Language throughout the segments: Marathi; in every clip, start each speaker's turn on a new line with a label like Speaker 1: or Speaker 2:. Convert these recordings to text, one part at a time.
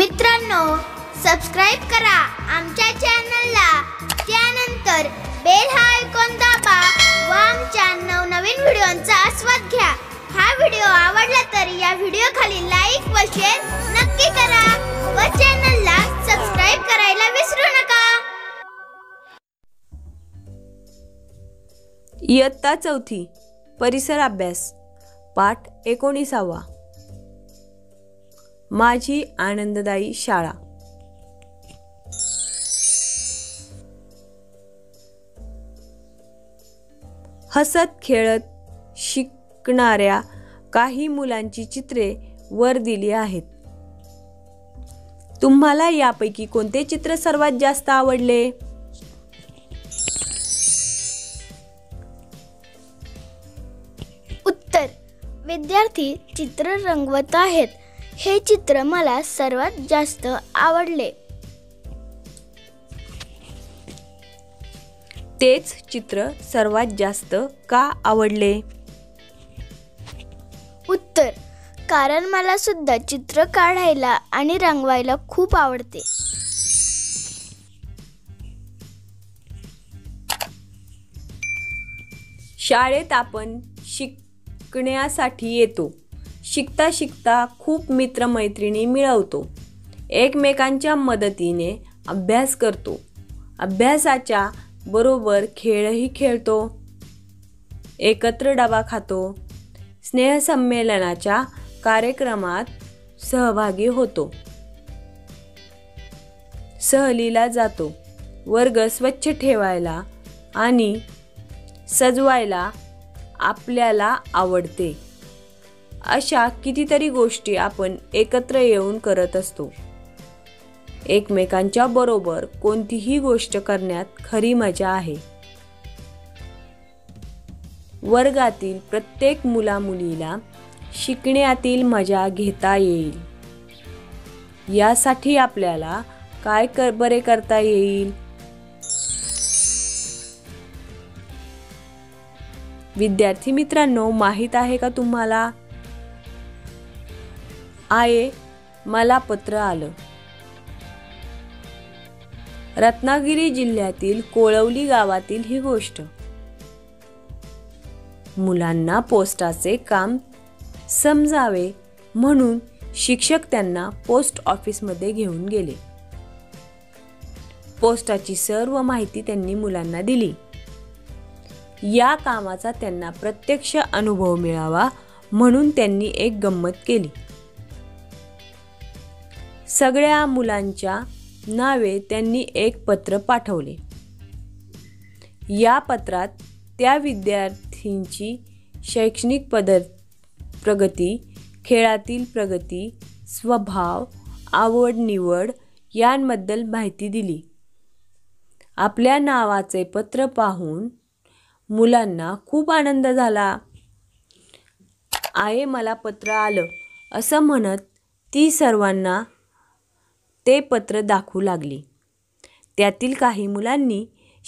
Speaker 1: मित्रांनो सबस्क्राईब करा आमच्या चॅनलला त्यानंतर बेल हा ऐकून दाबा व आमच्या नवनवीन व्हिडिओंचा आस्वाद घ्या हा व्हिडिओ आवडला तर या व्हिडिओ खाली लाईक व शेअर नक्की करा व चॅनलला सबस्क्राईब करायला विसरू नका
Speaker 2: इयत्ता चौथी परिसर अभ्यास पाठ एकोणीसावा माझी आनंददायी शाळा हसत खेळत शिकणाऱ्या काही मुलांची चित्रे वर दिली आहेत तुम्हाला यापैकी कोणते चित्र सर्वात जास्त आवडले
Speaker 1: उत्तर विद्यार्थी चित्र रंगवत आहेत हे चित्र मला सर्वात जास्त आवडले तेच चित्र सर्वात जास्त का आवडले उत्तर कारण मला सुद्धा चित्र काढायला आणि रंगवायला खूप आवडते शाळेत आपण
Speaker 2: शिकण्यासाठी येतो शिकता शिकता खूप मित्रमैत्रिणी मिळवतो एकमेकांच्या मदतीने अभ्यास करतो अभ्यासाच्या बरोबर खेळही खेळतो एकत्र डबा खातो स्नेहसंमेलनाच्या कार्यक्रमात सहभागी होतो सहलीला जातो वर्ग स्वच्छ ठेवायला आणि सजवायला आपल्याला आवडते अशा कितीतरी गोष्टी आपण एकत्र येऊन करत असतो एकमेकांच्या बरोबर कोणतीही गोष्ट करण्यात खरी मजा आहे वर्गातील प्रत्येक मुलामुलीला शिकण्यातील मजा घेता येईल यासाठी आपल्याला काय कर बरे करता येईल विद्यार्थी मित्रांनो माहीत आहे का तुम्हाला आये मला पत्र आलं रत्नागिरी जिल्ह्यातील कोळवली गावातील ही गोष्ट मुलांना पोस्टाचे काम समजावे म्हणून शिक्षक त्यांना पोस्ट ऑफिसमध्ये घेऊन गेले पोस्टाची सर्व माहिती त्यांनी मुलांना दिली या कामाचा त्यांना प्रत्यक्ष अनुभव मिळावा म्हणून त्यांनी एक गंमत केली सगळ्या मुलांच्या नावे त्यांनी एक पत्र पाठवले या पत्रात त्या विद्यार्थींची शैक्षणिक पद प्रगती खेळातील प्रगती स्वभाव आवड निवड यांबद्दल माहिती दिली आपल्या नावाचे पत्र पाहून मुलांना खूप आनंद झाला आहे मला पत्र आलं असं म्हणत ती सर्वांना ते पत्र दाखवू लागली त्यातील काही मुलांनी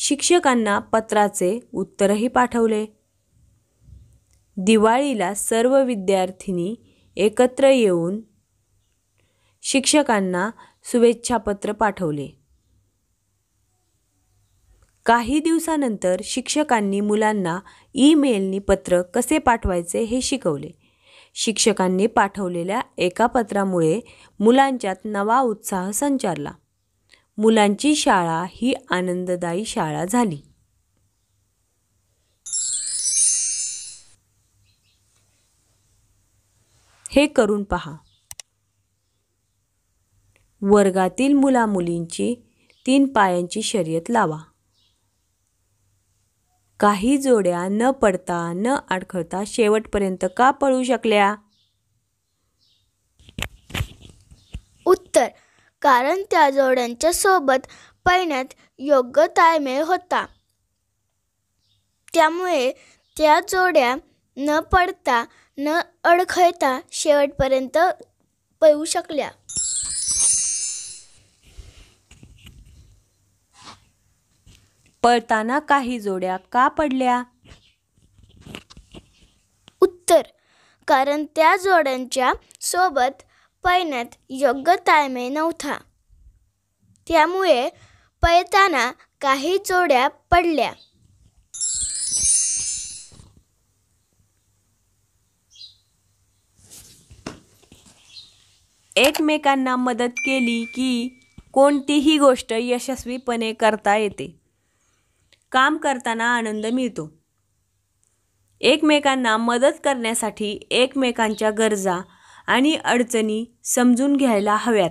Speaker 2: शिक्षकांना पत्राचे उत्तरही पाठवले दिवाळीला सर्व विद्यार्थिनी एकत्र येऊन शिक्षकांना शुभेच्छापत्र पाठवले काही दिवसानंतर शिक्षकांनी मुलांना ईमेलनी पत्र कसे पाठवायचे हे शिकवले शिक्षकांनी पाठवलेल्या एका पत्रामुळे मुलांच्यात नवा उत्साह संचारला मुलांची शाळा ही आनंददायी शाळा झाली हे करून पहा वर्गातील मुलामुलींची तीन पायांची शर्यत लावा काही जोड्या न पडता न अडखळता शेवटपर्यंत का पळू शकल्या
Speaker 1: उत्तर कारण त्या जोड्यांच्या सोबत पळण्यात योग्य ताळमेळ होता त्यामुळे त्या जोड्या न पडता न अडखळता शेवटपर्यंत पळू शकल्या पळताना काही जोड्या का पडल्या उत्तर कारण त्या जोड्यांच्या सोबत पळण्यात योग्य ताळमेळ नव्हता त्यामुळे पळताना काही जोड्या पडल्या
Speaker 2: एकमेकांना मदत केली की कोणतीही गोष्ट यशस्वीपणे करता येते काम करताना आनंद मिळतो एकमेकांना मदत करण्यासाठी एकमेकांच्या गरजा आणि अडचणी समजून घ्यायला हव्यात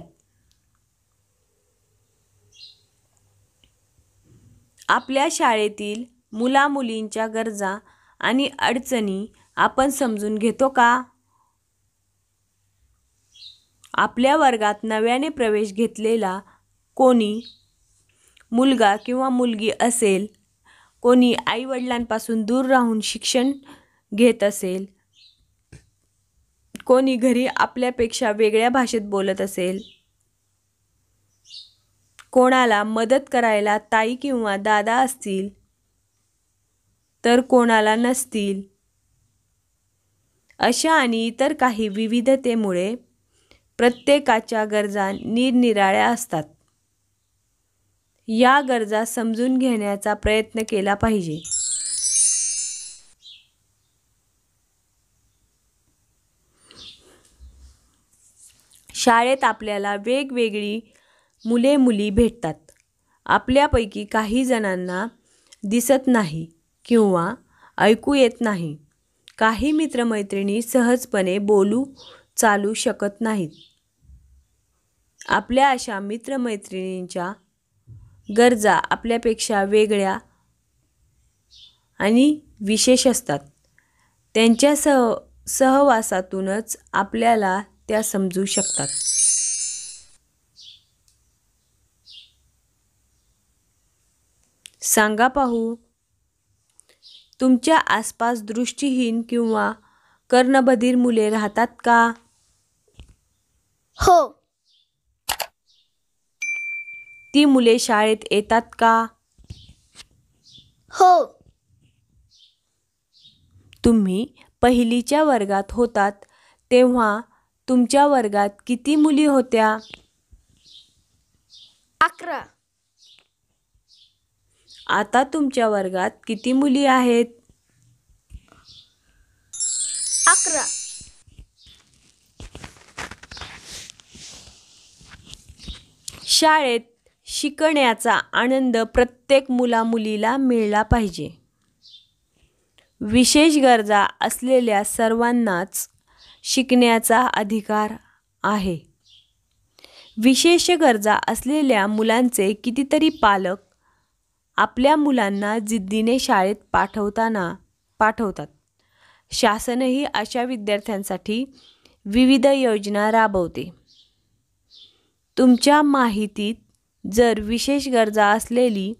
Speaker 2: आपल्या शाळेतील मुलामुलींच्या गरजा आणि अडचणी आपण समजून घेतो का आपल्या वर्गात नव्याने प्रवेश घेतलेला कोणी मुलगा किंवा मुलगी असेल कोणी आईवडिलांपासून दूर राहून शिक्षण घेत असेल कोणी घरी आपल्यापेक्षा वेगळ्या भाषेत बोलत असेल कोणाला मदत करायला ताई किंवा दादा असतील तर कोणाला नसतील अशा आणि इतर काही विविधतेमुळे प्रत्येकाच्या गरजा निरनिराळ्या असतात या गरजा समजून घेण्याचा प्रयत्न केला पाहिजे शाळेत आपल्याला वेगवेगळी मुले मुली भेटतात आपल्यापैकी काही जणांना दिसत नाही किंवा ऐकू येत नाही काही मित्रमैत्रिणी सहजपणे बोलू चालू शकत नाहीत आपल्या अशा मित्रमैत्रिणींच्या गरजा आपल्यापेक्षा वेगळ्या आणि विशेष असतात त्यांच्या सह सहवासातूनच आपल्याला त्या समजू शकतात सांगा पाहू तुमच्या आसपास दृष्टीहीन किंवा कर्णबधीर मुले राहतात का हो ती मुले शाळेत येतात का हो तुम्ही पहिलीच्या वर्गात होतात तेव्हा तुमच्या वर्गात किती मुली होत्या अकरा आता तुमच्या वर्गात किती मुली आहेत अकरा शाळेत शिकण्याचा आनंद प्रत्येक मुलामुलीला मिळला पाहिजे विशेष गरजा असलेल्या सर्वांनाच शिकण्याचा अधिकार आहे विशेष गरजा असलेल्या मुलांचे कितीतरी पालक आपल्या मुलांना जिद्दीने शाळेत पाठवताना पाठवतात शासनही अशा विद्यार्थ्यांसाठी विविध योजना राबवते तुमच्या माहितीत जर विशेष गरजा असलेली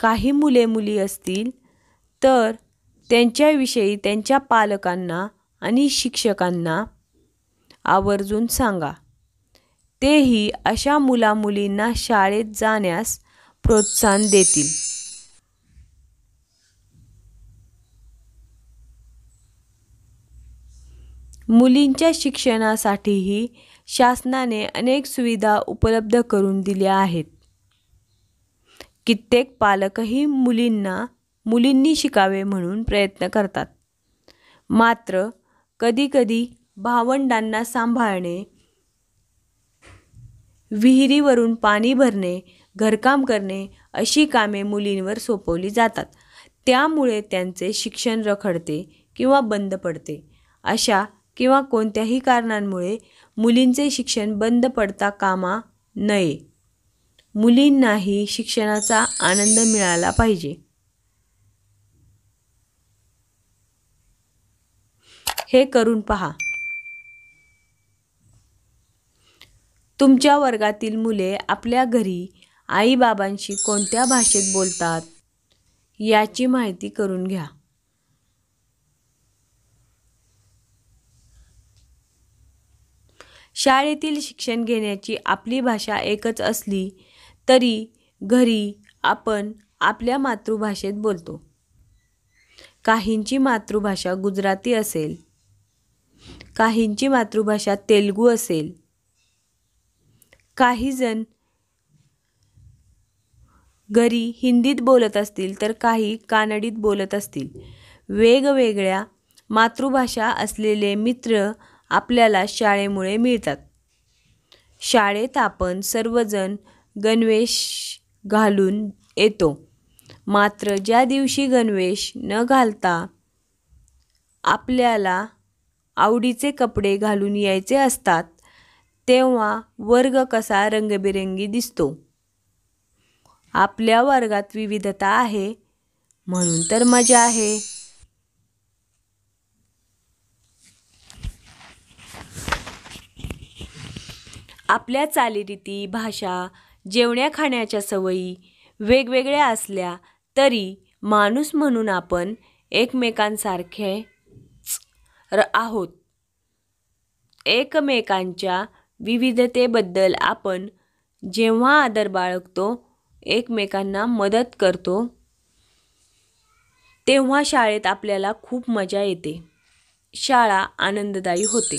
Speaker 2: काही मुले मुली असतील तर त्यांच्याविषयी त्यांच्या पालकांना आणि शिक्षकांना आवर्जून सांगा तेही अशा मुलामुलींना शाळेत जाण्यास प्रोत्साहन देतील मुलींच्या शिक्षणासाठीही शासनाने अनेक सुविधा उपलब्ध करून दिल्या आहेत कित्येक पालकही मुलींना मुलींनी शिकावे म्हणून प्रयत्न करतात मात्र कधीकधी भावंडांना सांभाळणे विहिरीवरून पाणी भरणे घरकाम करणे अशी कामे मुलींवर सोपवली जातात त्यामुळे त्यांचे शिक्षण रखडते किंवा बंद पडते अशा किंवा कोणत्याही कारणांमुळे मुलींचे शिक्षण बंद पडता कामा नये मुलींनाही शिक्षणाचा आनंद मिळाला पाहिजे हे करून पहा तुमच्या वर्गातील मुले आपल्या घरी आईबाबांशी कोणत्या भाषेत बोलतात याची माहिती करून घ्या शाळेतील शिक्षण घेण्याची आपली भाषा एकच असली तरी घरी आपण आपल्या मातृभाषेत बोलतो काहींची मातृभाषा गुजराती असेल काहींची मातृभाषा तेलगू असेल काहीजण घरी हिंदीत बोलत असतील तर काही कानडीत बोलत असतील वेगवेगळ्या मातृभाषा असलेले मित्र आपल्याला शाळेमुळे मिळतात शाळेत आपण सर्वजण गणवेश घालून येतो मात्र ज्या दिवशी गणवेश न घालता आपल्याला आवडीचे कपडे घालून यायचे असतात तेव्हा वर्ग कसा रंगबिरंगी दिसतो आपल्या वर्गात विविधता आहे म्हणून तर मजा आहे आपल्या चालीरीती भाषा जेवण्या खाण्याच्या सवयी वेगवेगळ्या असल्या तरी माणूस म्हणून आपण एकमेकांसारखे र आहोत एकमेकांच्या विविधतेबद्दल आपण जेव्हा आदर बाळगतो एकमेकांना मदत करतो तेव्हा शाळेत आपल्याला खूप मजा येते शाळा आनंददायी होते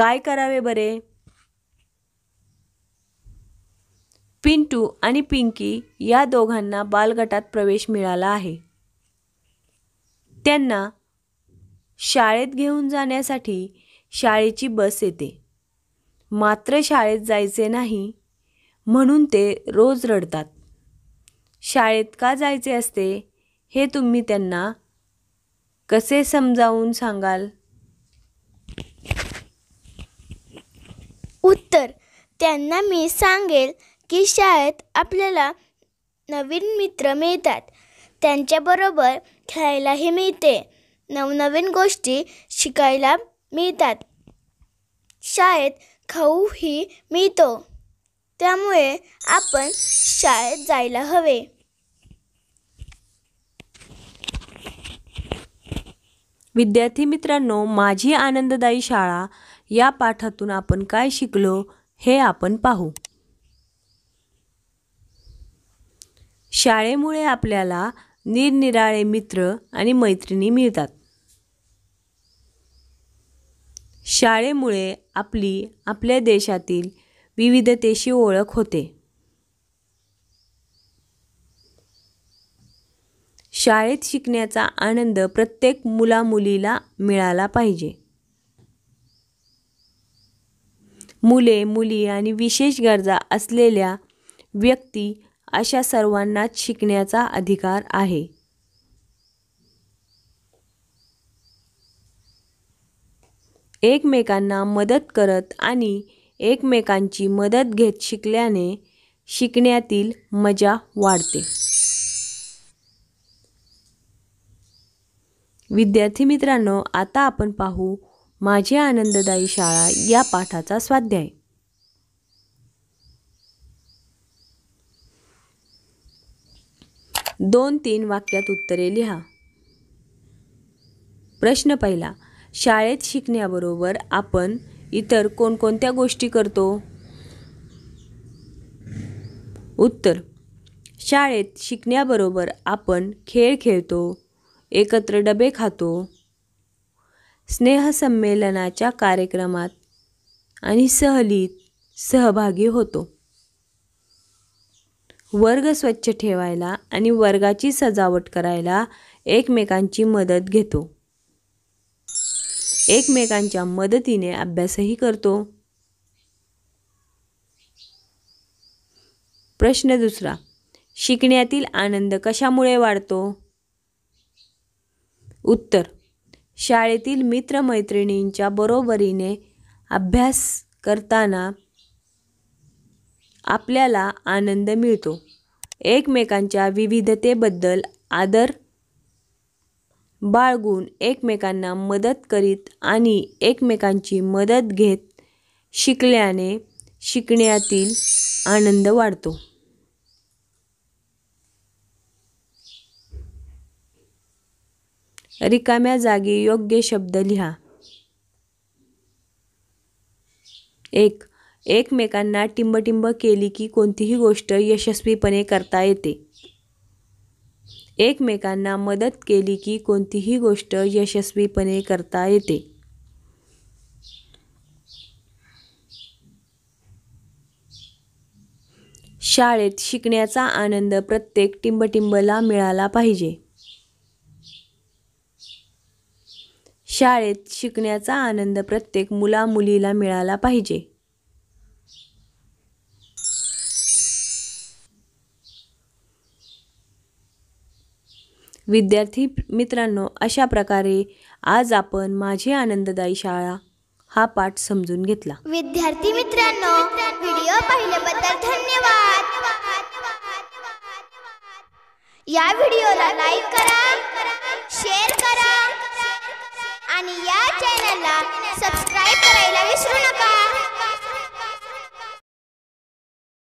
Speaker 2: काय करावे बरे पिंटू आणि पिंकी या दोघांना बालगटात प्रवेश मिळाला आहे त्यांना शाळेत घेऊन जाण्यासाठी शाळेची बस येते मात्र शाळेत जायचे नाही म्हणून ते रोज रडतात शाळेत का जायचे असते हे तुम्ही त्यांना कसे समजावून
Speaker 1: सांगाल उत्तर त्यांना मी सांगेल की शाळेत आपल्याला नवीन मित्र मिळतात त्यांच्याबरोबर खेळायलाही मिळते नवनवीन गोष्टी शिकायला मिळतात शाळेत खाऊही मिळतो त्यामुळे आपण शाळेत जायला हवे
Speaker 2: विद्यार्थी मित्रांनो माझी आनंददायी शाळा या पाठातून आपण काय शिकलो हे आपण पाहू शाळेमुळे आपल्याला निरनिराळे मित्र आणि मैत्रिणी मिळतात शाळेमुळे आपली आपल्या देशातील विविधतेशी ओळख होते शाळेत शिकण्याचा आनंद प्रत्येक मुलामुलीला मिळाला पाहिजे मुले मुली आणि विशेष गरजा असलेल्या व्यक्ती अशा सर्वांनाच शिकण्याचा अधिकार आहे एकमेकांना मदत करत आणि एकमेकांची मदत घेत शिकल्याने शिकण्यातील मजा वाढते विद्यार्थी मित्रांनो आता आपण पाहू माझी आनंददायी शाळा या पाठाचा स्वाध्याय दोन तीन वाक्यात उत्तरे लिहा प्रश्न पहिला शाळेत शिकण्याबरोबर आपण इतर कोणकोणत्या गोष्टी करतो उत्तर शाळेत शिकण्याबरोबर आपण खेळ खेळतो एकत्र डबे खातो स्नेहसंमेलनाच्या कार्यक्रमात आणि सहलीत सहभागी होतो वर्ग स्वच्छ ठेवायला आणि वर्गाची सजावट करायला एकमेकांची मदत घेतो एकमेकांच्या मदतीने अभ्यासही करतो प्रश्न दुसरा शिकण्यातील आनंद कशामुळे वाढतो उत्तर शाळेतील मित्रमैत्रिणींच्या बरोबरीने अभ्यास करताना आपल्याला आनंद मिळतो एकमेकांच्या विविधतेबद्दल आदर बाळगून एकमेकांना मदत करीत आणि एकमेकांची मदत घेत शिकल्याने शिकण्यातील आनंद वाढतो रिकाम्या जागी योग्य शब्द लिहा एक एकमेकांना टिंबटिंब केली की कोणतीही गोष्ट यशस्वीपणे करता येते एकमेकांना मदत केली की कोणतीही गोष्ट यशस्वीपणे करता येते शाळेत शिकण्याचा आनंद प्रत्येक टिंबटिंबला मिळाला पाहिजे शाळेत शिकण्याचा आनंद प्रत्येक मुला मुलीला मिळाला पाहिजे विद्यार्थी मित्रांनो अशा प्रकारे आज आपण माझी आनंददायी शाळा हा पाठ समजून घेतला
Speaker 1: विद्यार्थी मित्रांनो व्हिडिओ पाहिल्याबद्दल धन्यवाद या व्हिडिओला लाईक करा शेअर करा आणि या चॅनलला सबस्क्राईब करायला विसरू नका